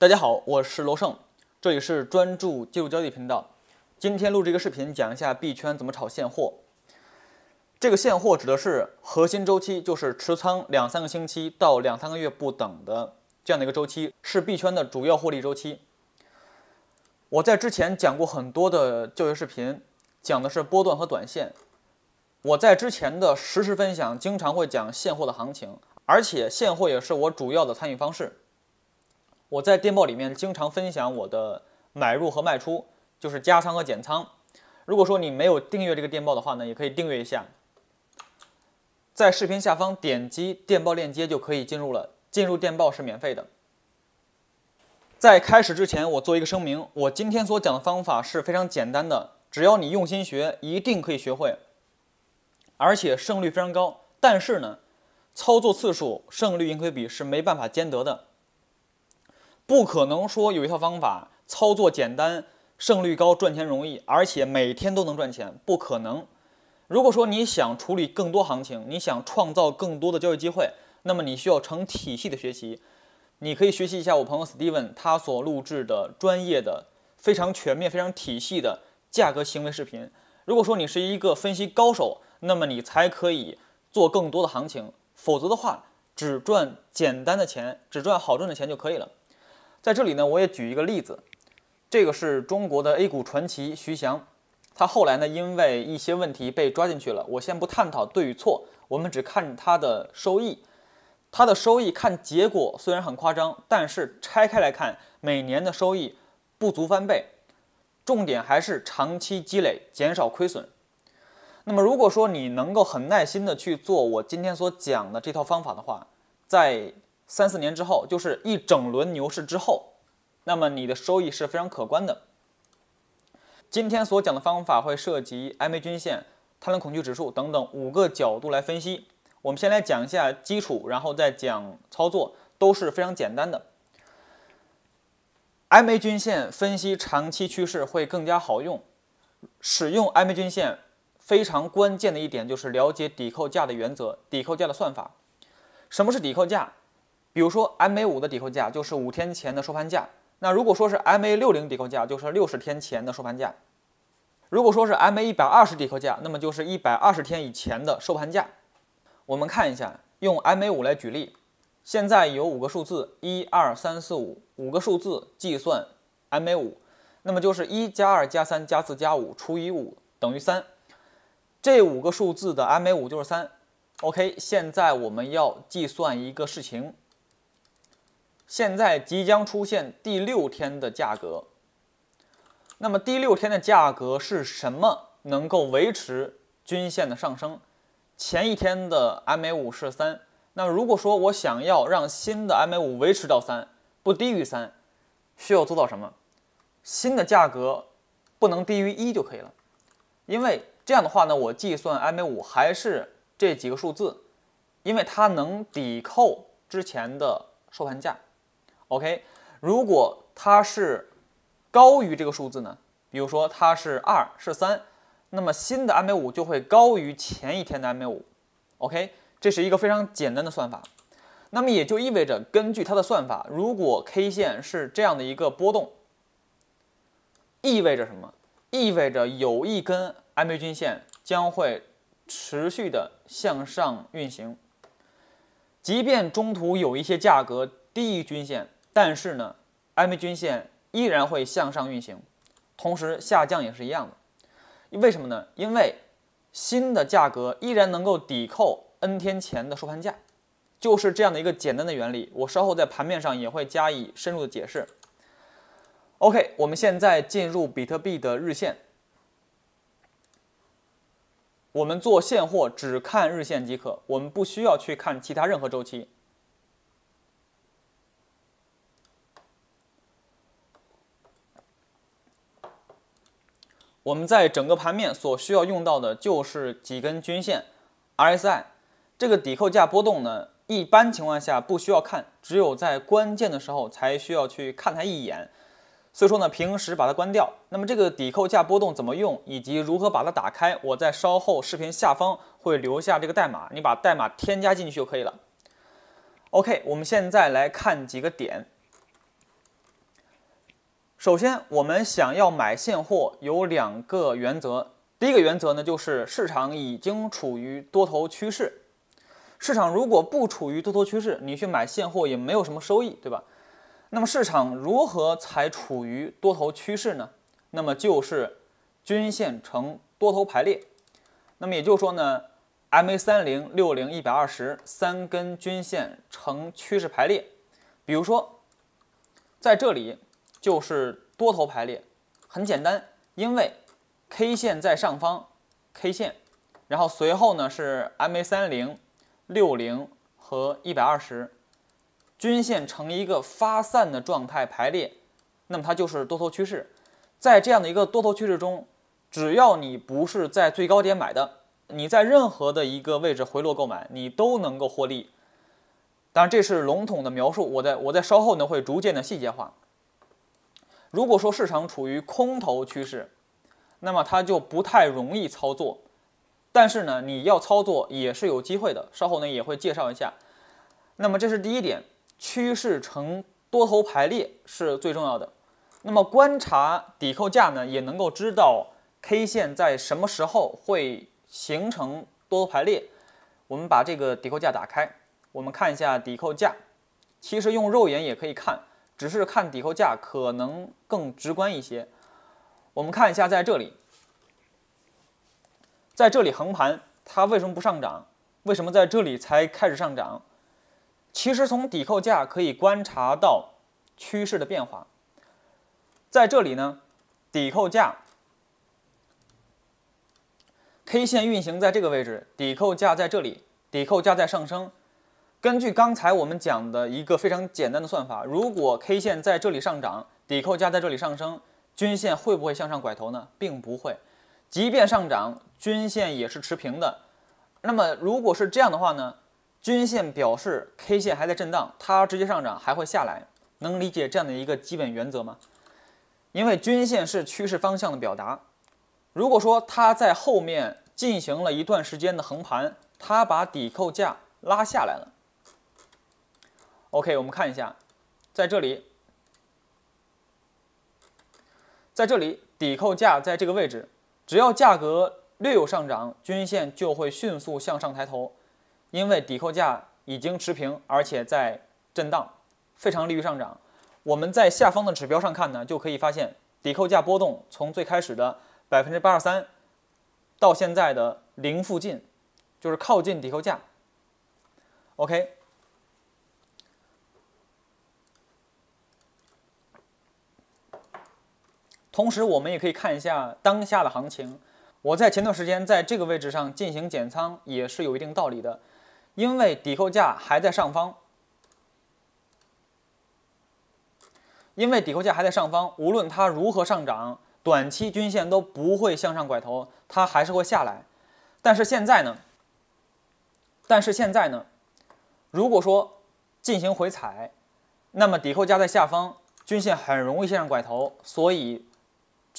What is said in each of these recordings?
大家好，我是罗胜，这里是专注技术交易频道。今天录这个视频讲一下币圈怎么炒现货。这个现货指的是核心周期，就是持仓两三个星期到两三个月不等的这样的一个周期，是币圈的主要获利周期。我在之前讲过很多的教学视频，讲的是波段和短线。我在之前的实时分享经常会讲现货的行情，而且现货也是我主要的参与方式。我在电报里面经常分享我的买入和卖出，就是加仓和减仓。如果说你没有订阅这个电报的话呢，也可以订阅一下，在视频下方点击电报链接就可以进入了。进入电报是免费的。在开始之前，我做一个声明：我今天所讲的方法是非常简单的，只要你用心学，一定可以学会，而且胜率非常高。但是呢，操作次数、胜率、盈亏比是没办法兼得的。不可能说有一套方法操作简单、胜率高、赚钱容易，而且每天都能赚钱，不可能。如果说你想处理更多行情，你想创造更多的交易机会，那么你需要成体系的学习。你可以学习一下我朋友 Steven 他所录制的专业的、非常全面、非常体系的价格行为视频。如果说你是一个分析高手，那么你才可以做更多的行情，否则的话，只赚简单的钱，只赚好赚的钱就可以了。在这里呢，我也举一个例子，这个是中国的 A 股传奇徐翔，他后来呢因为一些问题被抓进去了。我先不探讨对与错，我们只看他的收益。他的收益看结果虽然很夸张，但是拆开来看，每年的收益不足翻倍。重点还是长期积累，减少亏损。那么如果说你能够很耐心的去做我今天所讲的这套方法的话，在三四年之后，就是一整轮牛市之后，那么你的收益是非常可观的。今天所讲的方法会涉及 MA 均线、贪婪恐惧指数等等五个角度来分析。我们先来讲一下基础，然后再讲操作，都是非常简单的。MA 均线分析长期趋势会更加好用。使用 MA 均线非常关键的一点就是了解抵扣价的原则、抵扣价的算法。什么是抵扣价？比如说，MA 五的底扣价就是五天前的收盘价。那如果说是 MA 六零底扣价，就是六十天前的收盘价。如果说是 MA 一百二十底扣价，那么就是一百二十天以前的收盘价。我们看一下，用 MA 五来举例，现在有五个数字，一二三四五，五个数字计算 MA 五，那么就是一加二加三加四加五除以五等于三。这五个数字的 MA 五就是三。OK，现在我们要计算一个事情。现在即将出现第六天的价格，那么第六天的价格是什么能够维持均线的上升？前一天的 MA 五是三，那么如果说我想要让新的 MA 五维持到三，不低于三，需要做到什么？新的价格不能低于一就可以了，因为这样的话呢，我计算 MA 五还是这几个数字，因为它能抵扣之前的收盘价。OK，如果它是高于这个数字呢？比如说它是二，是三，那么新的 MA 五就会高于前一天的 MA 五。OK，这是一个非常简单的算法。那么也就意味着，根据它的算法，如果 K 线是这样的一个波动，意味着什么？意味着有一根 MA 均线将会持续的向上运行，即便中途有一些价格低于均线。但是呢，艾梅均线依然会向上运行，同时下降也是一样的。为什么呢？因为新的价格依然能够抵扣 N 天前的收盘价，就是这样的一个简单的原理。我稍后在盘面上也会加以深入的解释。OK，我们现在进入比特币的日线。我们做现货只看日线即可，我们不需要去看其他任何周期。我们在整个盘面所需要用到的就是几根均线、RSI，这个抵扣价波动呢，一般情况下不需要看，只有在关键的时候才需要去看它一眼。所以说呢，平时把它关掉。那么这个抵扣价波动怎么用，以及如何把它打开，我在稍后视频下方会留下这个代码，你把代码添加进去就可以了。OK，我们现在来看几个点。首先，我们想要买现货有两个原则。第一个原则呢，就是市场已经处于多头趋势。市场如果不处于多头趋势，你去买现货也没有什么收益，对吧？那么市场如何才处于多头趋势呢？那么就是均线呈多头排列。那么也就是说呢，MA 三零、六零、一百二十三根均线呈趋势排列。比如说，在这里。就是多头排列，很简单，因为 K 线在上方，K 线，然后随后呢是 MA 三零、六零和一百二十均线呈一个发散的状态排列，那么它就是多头趋势。在这样的一个多头趋势中，只要你不是在最高点买的，你在任何的一个位置回落购买，你都能够获利。当然，这是笼统的描述，我在我在稍后呢会逐渐的细节化。如果说市场处于空头趋势，那么它就不太容易操作。但是呢，你要操作也是有机会的，稍后呢也会介绍一下。那么这是第一点，趋势呈多头排列是最重要的。那么观察底扣价呢，也能够知道 K 线在什么时候会形成多头排列。我们把这个底扣价打开，我们看一下底扣价。其实用肉眼也可以看。只是看抵扣价可能更直观一些。我们看一下，在这里，在这里横盘，它为什么不上涨？为什么在这里才开始上涨？其实从抵扣价可以观察到趋势的变化。在这里呢，抵扣价 K 线运行在这个位置，抵扣价在这里，抵扣价在上升。根据刚才我们讲的一个非常简单的算法，如果 K 线在这里上涨，抵扣价在这里上升，均线会不会向上拐头呢？并不会，即便上涨，均线也是持平的。那么如果是这样的话呢？均线表示 K 线还在震荡，它直接上涨还会下来。能理解这样的一个基本原则吗？因为均线是趋势方向的表达。如果说它在后面进行了一段时间的横盘，它把抵扣价拉下来了。OK，我们看一下，在这里，在这里，抵扣价在这个位置，只要价格略有上涨，均线就会迅速向上抬头，因为抵扣价已经持平，而且在震荡，非常利于上涨。我们在下方的指标上看呢，就可以发现，抵扣价波动从最开始的百分之八十三，到现在的零附近，就是靠近抵扣价。OK。同时，我们也可以看一下当下的行情。我在前段时间在这个位置上进行减仓，也是有一定道理的，因为抵扣价还在上方，因为抵扣价还在上方，无论它如何上涨，短期均线都不会向上拐头，它还是会下来。但是现在呢？但是现在呢？如果说进行回踩，那么抵扣价在下方，均线很容易向上拐头，所以。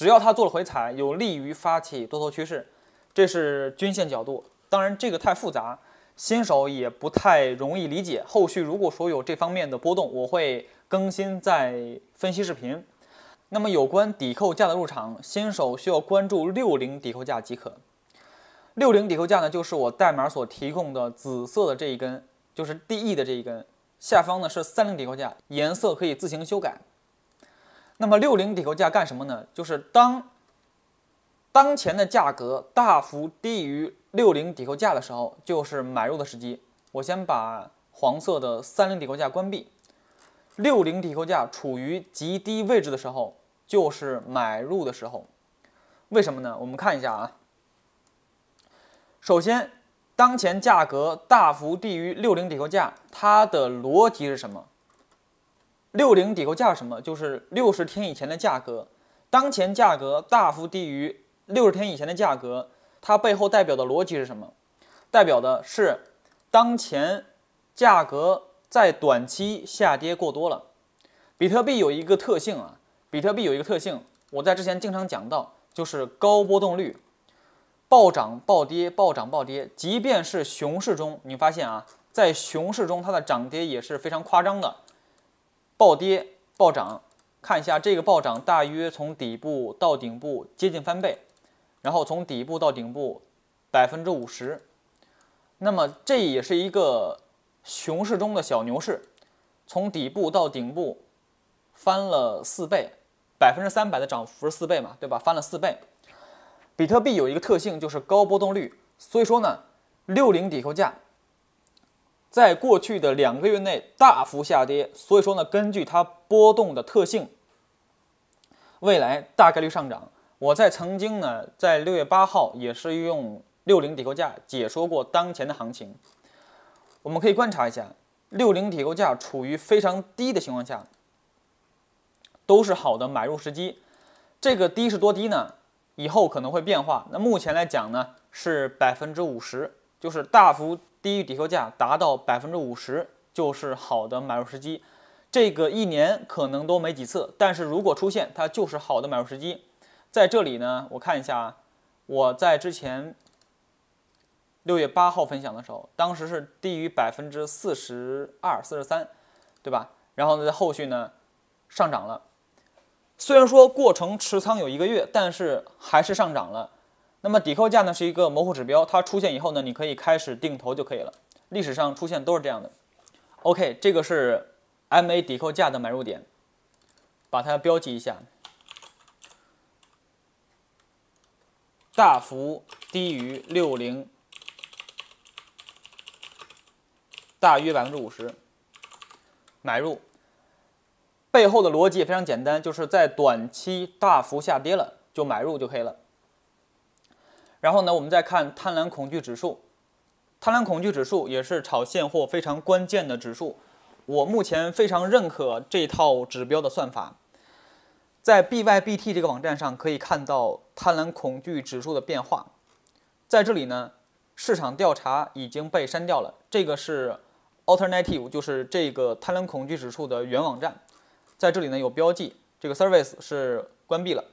只要它做了回踩，有利于发起多头趋势，这是均线角度。当然，这个太复杂，新手也不太容易理解。后续如果说有这方面的波动，我会更新再分析视频。那么，有关抵扣价的入场，新手需要关注六零抵扣价即可。六零抵扣价呢，就是我代码所提供的紫色的这一根，就是 DE 的这一根。下方呢是三零抵扣价，颜色可以自行修改。那么六零底扣价干什么呢？就是当当前的价格大幅低于六零底扣价的时候，就是买入的时机。我先把黄色的三零底扣价关闭，六零底扣价处于极低位置的时候，就是买入的时候。为什么呢？我们看一下啊。首先，当前价格大幅低于六零底扣价，它的逻辑是什么？六零底扣价什么？就是六十天以前的价格，当前价格大幅低于六十天以前的价格，它背后代表的逻辑是什么？代表的是当前价格在短期下跌过多了。比特币有一个特性啊，比特币有一个特性，我在之前经常讲到，就是高波动率，暴涨暴跌，暴涨暴跌。即便是熊市中，你发现啊，在熊市中它的涨跌也是非常夸张的。暴跌暴涨，看一下这个暴涨，大约从底部到顶部接近翻倍，然后从底部到顶部百分之五十，那么这也是一个熊市中的小牛市，从底部到顶部翻了四倍，百分之三百的涨幅是四倍嘛，对吧？翻了四倍，比特币有一个特性就是高波动率，所以说呢，六零底扣价。在过去的两个月内大幅下跌，所以说呢，根据它波动的特性，未来大概率上涨。我在曾经呢，在六月八号也是用六零底扣价解说过当前的行情。我们可以观察一下，六零底扣价处于非常低的情况下，都是好的买入时机。这个低是多低呢？以后可能会变化。那目前来讲呢，是百分之五十，就是大幅。低于底价达到百分之五十就是好的买入时机，这个一年可能都没几次，但是如果出现它就是好的买入时机。在这里呢，我看一下，我在之前六月八号分享的时候，当时是低于百分之四十二、四十三，对吧？然后呢，在后续呢上涨了，虽然说过程持仓有一个月，但是还是上涨了。那么抵扣价呢是一个模糊指标，它出现以后呢，你可以开始定投就可以了。历史上出现都是这样的。OK，这个是 MA 抵扣价的买入点，把它标记一下，大幅低于六零，大约百分之五十买入。背后的逻辑也非常简单，就是在短期大幅下跌了就买入就可以了。然后呢，我们再看贪婪恐惧指数。贪婪恐惧指数也是炒现货非常关键的指数。我目前非常认可这套指标的算法。在 b y b t 这个网站上可以看到贪婪恐惧指数的变化。在这里呢，市场调查已经被删掉了。这个是 alternative，就是这个贪婪恐惧指数的原网站。在这里呢有标记，这个 service 是关闭了。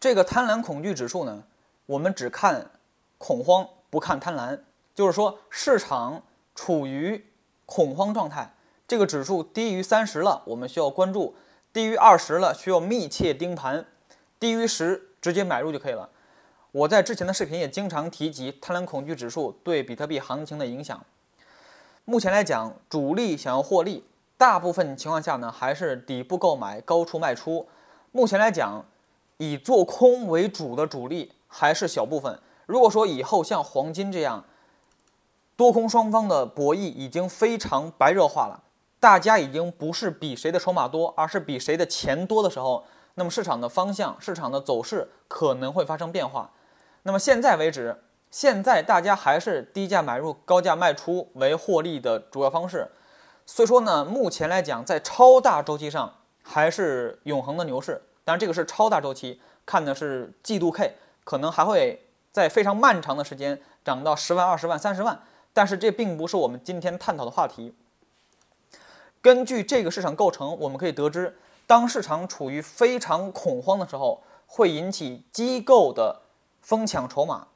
这个贪婪恐惧指数呢？我们只看恐慌，不看贪婪。就是说，市场处于恐慌状态，这个指数低于三十了，我们需要关注；低于二十了，需要密切盯盘；低于十，直接买入就可以了。我在之前的视频也经常提及贪婪恐惧指数对比特币行情的影响。目前来讲，主力想要获利，大部分情况下呢，还是底部购买，高处卖出。目前来讲，以做空为主的主力。还是小部分。如果说以后像黄金这样，多空双方的博弈已经非常白热化了，大家已经不是比谁的筹码多，而是比谁的钱多的时候，那么市场的方向、市场的走势可能会发生变化。那么现在为止，现在大家还是低价买入、高价卖出为获利的主要方式。所以说呢，目前来讲，在超大周期上还是永恒的牛市，当然这个是超大周期，看的是季度 K。可能还会在非常漫长的时间涨到十万、二十万、三十万，但是这并不是我们今天探讨的话题。根据这个市场构成，我们可以得知，当市场处于非常恐慌的时候，会引起机构的疯抢筹码，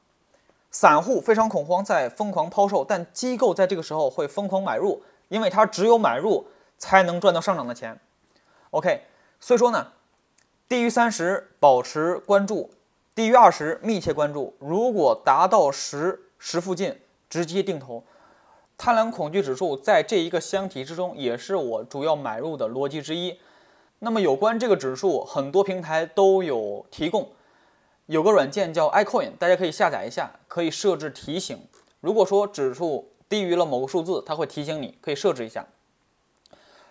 散户非常恐慌在疯狂抛售，但机构在这个时候会疯狂买入，因为它只有买入才能赚到上涨的钱。OK，所以说呢，低于三十保持关注。低于二十，密切关注。如果达到十十附近，直接定投。贪婪恐惧指数在这一个箱体之中，也是我主要买入的逻辑之一。那么，有关这个指数，很多平台都有提供。有个软件叫 iCoin，大家可以下载一下，可以设置提醒。如果说指数低于了某个数字，它会提醒你，可以设置一下。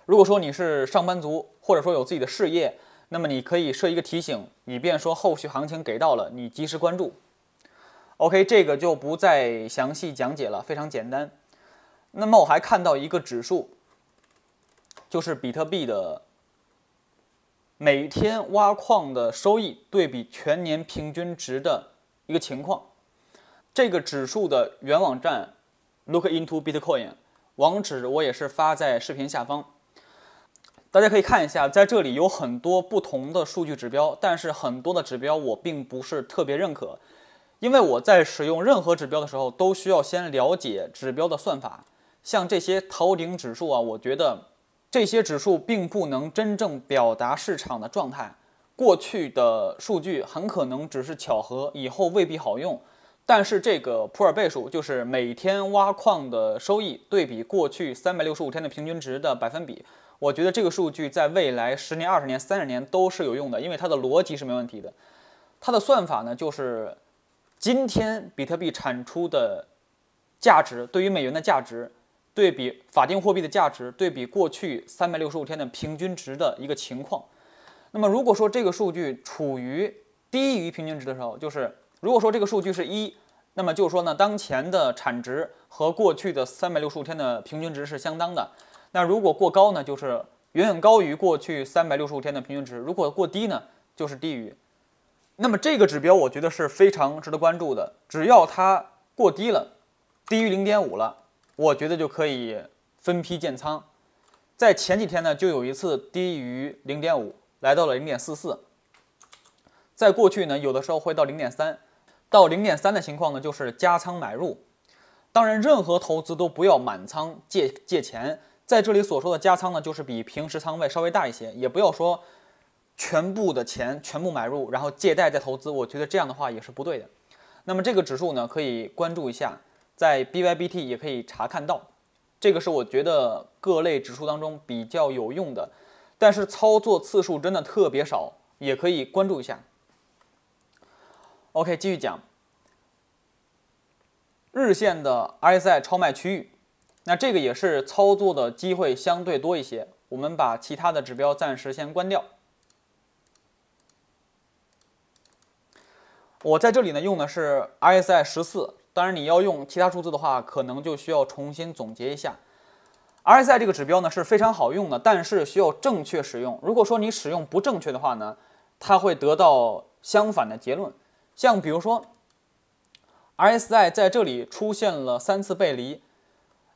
如果说你是上班族，或者说有自己的事业，那么你可以设一个提醒，以便说后续行情给到了，你及时关注。OK，这个就不再详细讲解了，非常简单。那么我还看到一个指数，就是比特币的每天挖矿的收益对比全年平均值的一个情况。这个指数的原网站 Look into Bitcoin，网址我也是发在视频下方。大家可以看一下，在这里有很多不同的数据指标，但是很多的指标我并不是特别认可，因为我在使用任何指标的时候都需要先了解指标的算法。像这些逃顶指数啊，我觉得这些指数并不能真正表达市场的状态，过去的数据很可能只是巧合，以后未必好用。但是这个普尔倍数就是每天挖矿的收益对比过去三百六十五天的平均值的百分比。我觉得这个数据在未来十年、二十年、三十年都是有用的，因为它的逻辑是没问题的。它的算法呢，就是今天比特币产出的价值对于美元的价值对比法定货币的价值对比过去三百六十五天的平均值的一个情况。那么，如果说这个数据处于低于平均值的时候，就是如果说这个数据是一，那么就是说呢，当前的产值和过去的三百六十五天的平均值是相当的。那如果过高呢，就是远远高于过去三百六十五天的平均值；如果过低呢，就是低于。那么这个指标我觉得是非常值得关注的。只要它过低了，低于零点五了，我觉得就可以分批建仓。在前几天呢，就有一次低于零点五，来到了零点四四。在过去呢，有的时候会到零点三，到零点三的情况呢，就是加仓买入。当然，任何投资都不要满仓，借借钱。在这里所说的加仓呢，就是比平时仓位稍微大一些，也不要说全部的钱全部买入，然后借贷再投资，我觉得这样的话也是不对的。那么这个指数呢，可以关注一下，在 BYBT 也可以查看到，这个是我觉得各类指数当中比较有用的，但是操作次数真的特别少，也可以关注一下。OK，继续讲日线的 AI 超卖区域。那这个也是操作的机会相对多一些。我们把其他的指标暂时先关掉。我在这里呢用的是 RSI 十四，当然你要用其他数字的话，可能就需要重新总结一下。RSI 这个指标呢是非常好用的，但是需要正确使用。如果说你使用不正确的话呢，它会得到相反的结论。像比如说，RSI 在这里出现了三次背离。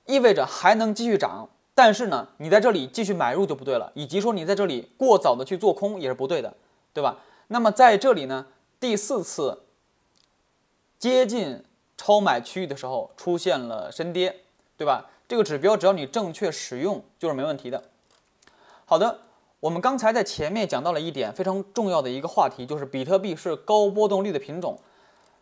意味着还能继续涨，但是呢，你在这里继续买入就不对了，以及说你在这里过早的去做空也是不对的，对吧？那么在这里呢，第四次接近超买区域的时候出现了深跌，对吧？这个指标只要你正确使用就是没问题的。好的，我们刚才在前面讲到了一点非常重要的一个话题，就是比特币是高波动率的品种，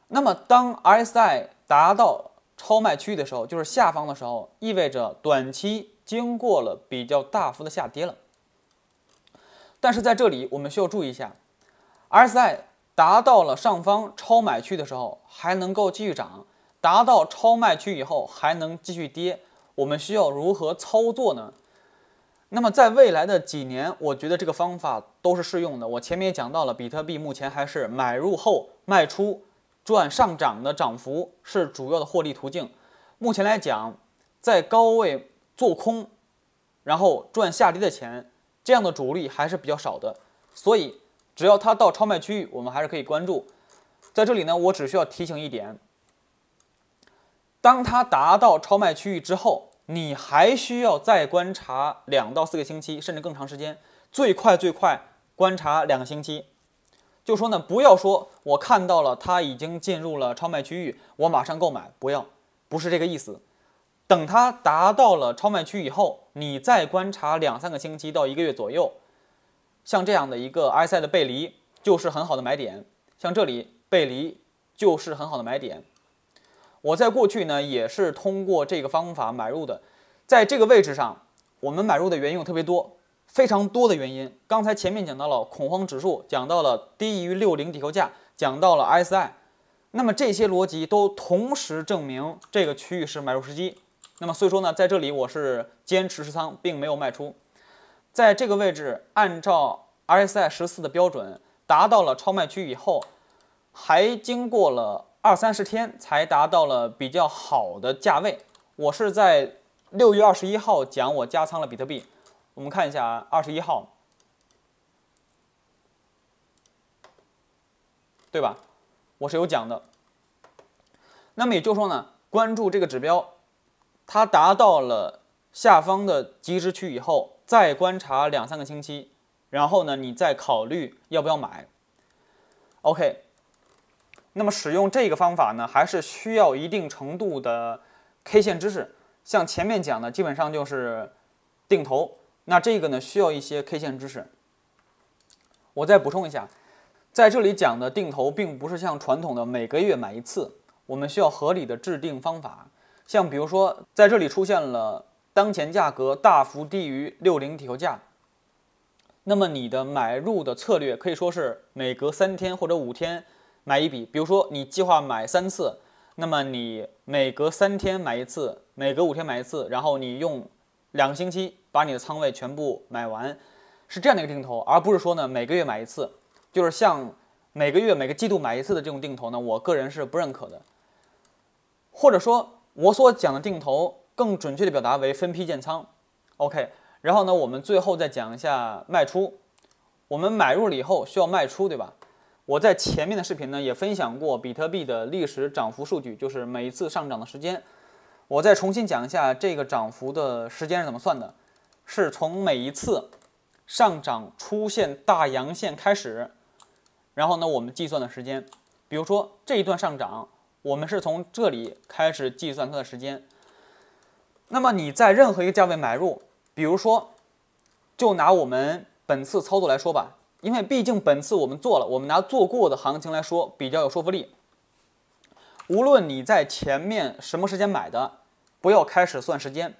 那么当 RSI 达到。超卖区域的时候，就是下方的时候，意味着短期经过了比较大幅的下跌了。但是在这里，我们需要注意一下，RSI 达到了上方超买区的时候，还能够继续涨；达到超卖区以后，还能继续跌。我们需要如何操作呢？那么在未来的几年，我觉得这个方法都是适用的。我前面也讲到了，比特币目前还是买入后卖出。赚上涨的涨幅是主要的获利途径。目前来讲，在高位做空，然后赚下跌的钱，这样的主力还是比较少的。所以，只要它到超卖区域，我们还是可以关注。在这里呢，我只需要提醒一点：当它达到超卖区域之后，你还需要再观察两到四个星期，甚至更长时间。最快最快观察两个星期。就说呢，不要说我看到了它已经进入了超卖区域，我马上购买，不要，不是这个意思。等它达到了超卖区以后，你再观察两三个星期到一个月左右，像这样的一个 i c 的背离就是很好的买点。像这里背离就是很好的买点。我在过去呢也是通过这个方法买入的，在这个位置上我们买入的原因特别多。非常多的原因，刚才前面讲到了恐慌指数，讲到了低于六零底价，讲到了 SI，那么这些逻辑都同时证明这个区域是买入时机。那么所以说呢，在这里我是坚持持仓，并没有卖出。在这个位置，按照 SI 十四的标准达到了超卖区以后，还经过了二三十天才达到了比较好的价位。我是在六月二十一号讲我加仓了比特币。我们看一下啊，二十一号，对吧？我是有讲的。那么也就是说呢，关注这个指标，它达到了下方的极值区以后，再观察两三个星期，然后呢，你再考虑要不要买。OK。那么使用这个方法呢，还是需要一定程度的 K 线知识。像前面讲的，基本上就是定投。那这个呢，需要一些 K 线知识。我再补充一下，在这里讲的定投，并不是像传统的每个月买一次，我们需要合理的制定方法。像比如说，在这里出现了当前价格大幅低于六零底价，那么你的买入的策略可以说是每隔三天或者五天买一笔。比如说你计划买三次，那么你每隔三天买一次，每隔五天买一次，然后你用。两个星期把你的仓位全部买完，是这样的一个定投，而不是说呢每个月买一次，就是像每个月每个季度买一次的这种定投呢，我个人是不认可的。或者说，我所讲的定投更准确的表达为分批建仓。OK，然后呢，我们最后再讲一下卖出。我们买入了以后需要卖出，对吧？我在前面的视频呢也分享过比特币的历史涨幅数据，就是每次上涨的时间。我再重新讲一下这个涨幅的时间是怎么算的，是从每一次上涨出现大阳线开始，然后呢，我们计算的时间，比如说这一段上涨，我们是从这里开始计算它的时间。那么你在任何一个价位买入，比如说，就拿我们本次操作来说吧，因为毕竟本次我们做了，我们拿做过的行情来说比较有说服力。无论你在前面什么时间买的。不要开始算时间，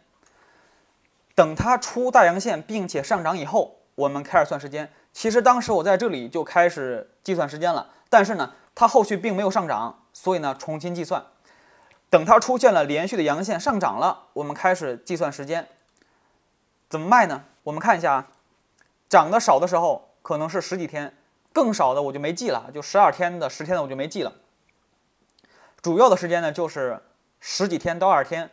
等它出大阳线并且上涨以后，我们开始算时间。其实当时我在这里就开始计算时间了，但是呢，它后续并没有上涨，所以呢，重新计算。等它出现了连续的阳线上涨了，我们开始计算时间。怎么卖呢？我们看一下，啊，涨得少的时候可能是十几天，更少的我就没记了，就十二天的、十天的我就没记了。主要的时间呢，就是十几天到二十天。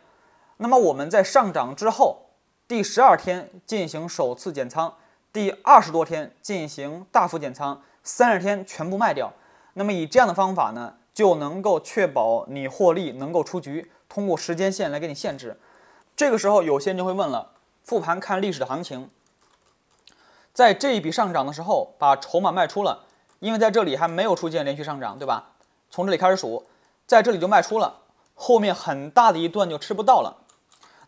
那么我们在上涨之后第十二天进行首次减仓，第二十多天进行大幅减仓，三十天全部卖掉。那么以这样的方法呢，就能够确保你获利能够出局。通过时间线来给你限制。这个时候有些人就会问了：复盘看历史的行情，在这一笔上涨的时候把筹码卖出了，因为在这里还没有出现连续上涨，对吧？从这里开始数，在这里就卖出了，后面很大的一段就吃不到了。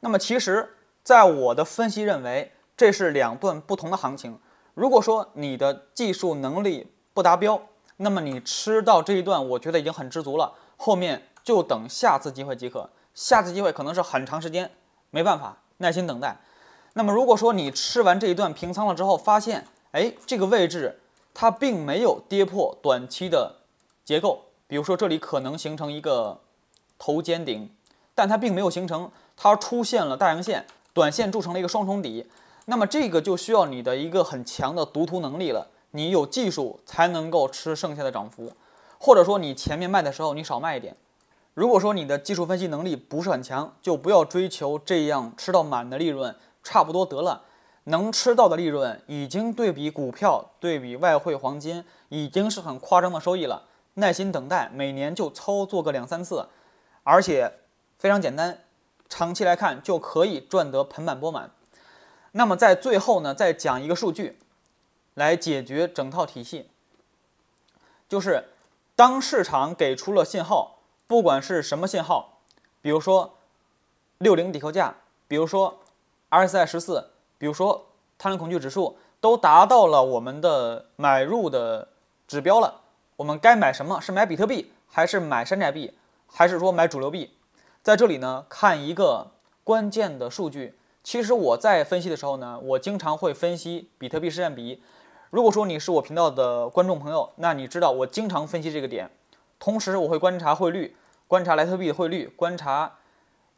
那么其实，在我的分析认为，这是两段不同的行情。如果说你的技术能力不达标，那么你吃到这一段，我觉得已经很知足了。后面就等下次机会即可。下次机会可能是很长时间，没办法耐心等待。那么如果说你吃完这一段平仓了之后，发现哎，这个位置它并没有跌破短期的结构，比如说这里可能形成一个头肩顶，但它并没有形成。它出现了大阳线，短线筑成了一个双重底，那么这个就需要你的一个很强的读图能力了。你有技术才能够吃剩下的涨幅，或者说你前面卖的时候你少卖一点。如果说你的技术分析能力不是很强，就不要追求这样吃到满的利润，差不多得了。能吃到的利润已经对比股票、对比外汇、黄金，已经是很夸张的收益了。耐心等待，每年就操作个两三次，而且非常简单。长期来看就可以赚得盆满钵满。那么在最后呢，再讲一个数据，来解决整套体系。就是当市场给出了信号，不管是什么信号，比如说六零扣价，比如说 RSI 十四，比如说贪婪恐惧指数，都达到了我们的买入的指标了，我们该买什么是买比特币，还是买山寨币，还是说买主流币？在这里呢，看一个关键的数据。其实我在分析的时候呢，我经常会分析比特币市占比。如果说你是我频道的观众朋友，那你知道我经常分析这个点。同时，我会观察汇率，观察莱特币的汇率，观察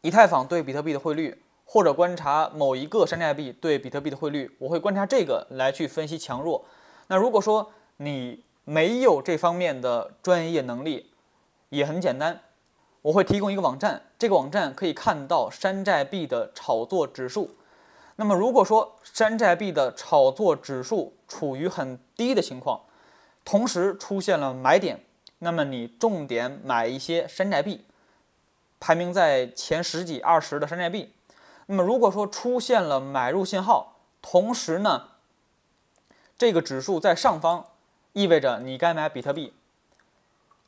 以太坊对比特币的汇率，或者观察某一个山寨币对比特币的汇率。我会观察这个来去分析强弱。那如果说你没有这方面的专业能力，也很简单。我会提供一个网站，这个网站可以看到山寨币的炒作指数。那么，如果说山寨币的炒作指数处于很低的情况，同时出现了买点，那么你重点买一些山寨币，排名在前十几、二十的山寨币。那么，如果说出现了买入信号，同时呢，这个指数在上方，意味着你该买比特币。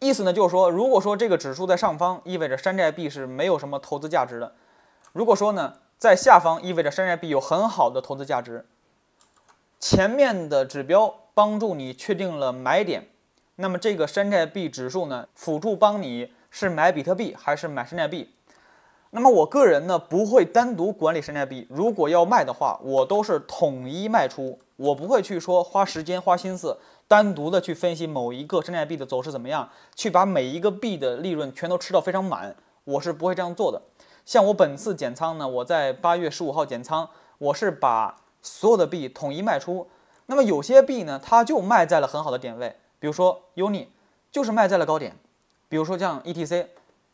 意思呢，就是说，如果说这个指数在上方，意味着山寨币是没有什么投资价值的；如果说呢，在下方，意味着山寨币有很好的投资价值。前面的指标帮助你确定了买点，那么这个山寨币指数呢，辅助帮你是买比特币还是买山寨币。那么我个人呢，不会单独管理山寨币，如果要卖的话，我都是统一卖出，我不会去说花时间花心思。单独的去分析某一个山寨币的走势怎么样，去把每一个币的利润全都吃到非常满，我是不会这样做的。像我本次减仓呢，我在八月十五号减仓，我是把所有的币统一卖出。那么有些币呢，它就卖在了很好的点位，比如说 UNI，就是卖在了高点；比如说像 ETC，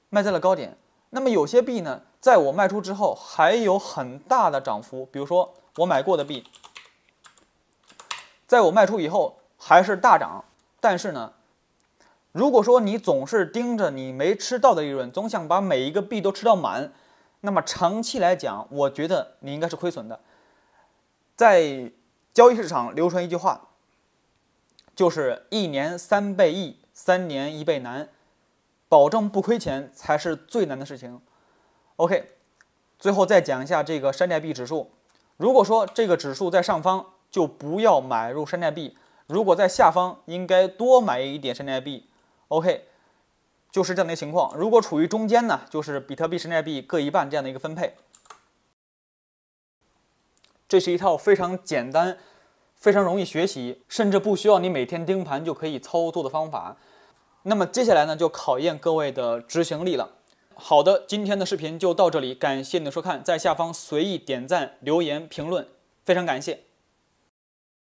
卖在了高点。那么有些币呢，在我卖出之后还有很大的涨幅，比如说我买过的币，在我卖出以后。还是大涨，但是呢，如果说你总是盯着你没吃到的利润，总想把每一个币都吃到满，那么长期来讲，我觉得你应该是亏损的。在交易市场流传一句话，就是一年三倍易，三年一倍难，保证不亏钱才是最难的事情。OK，最后再讲一下这个山寨币指数，如果说这个指数在上方，就不要买入山寨币。如果在下方，应该多买一点山寨币。OK，就是这样的一情况。如果处于中间呢，就是比特币、山寨币各一半这样的一个分配。这是一套非常简单、非常容易学习，甚至不需要你每天盯盘就可以操作的方法。那么接下来呢，就考验各位的执行力了。好的，今天的视频就到这里，感谢你的收看，在下方随意点赞、留言、评论，非常感谢。